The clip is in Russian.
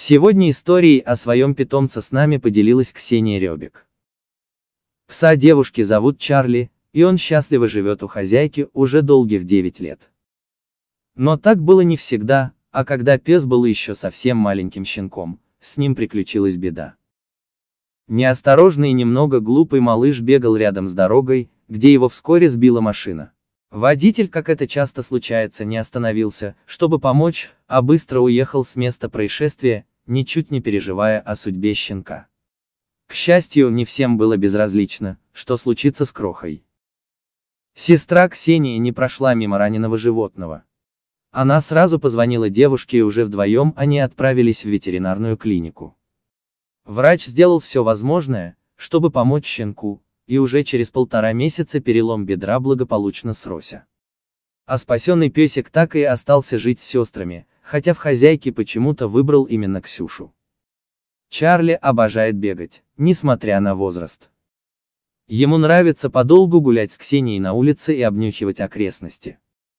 Сегодня историей о своем питомце с нами поделилась Ксения Ребик. Пса девушки зовут Чарли, и он счастливо живет у хозяйки уже долгих 9 лет. Но так было не всегда, а когда пес был еще совсем маленьким щенком, с ним приключилась беда. Неосторожный и немного глупый малыш бегал рядом с дорогой, где его вскоре сбила машина. Водитель, как это часто случается, не остановился, чтобы помочь, а быстро уехал с места происшествия, ничуть не переживая о судьбе щенка. К счастью, не всем было безразлично, что случится с крохой. Сестра Ксении не прошла мимо раненого животного. Она сразу позвонила девушке и уже вдвоем они отправились в ветеринарную клинику. Врач сделал все возможное, чтобы помочь щенку, и уже через полтора месяца перелом бедра благополучно сросся. А спасенный песик так и остался жить с сестрами, хотя в хозяйке почему-то выбрал именно Ксюшу. Чарли обожает бегать, несмотря на возраст. Ему нравится подолгу гулять с Ксенией на улице и обнюхивать окрестности.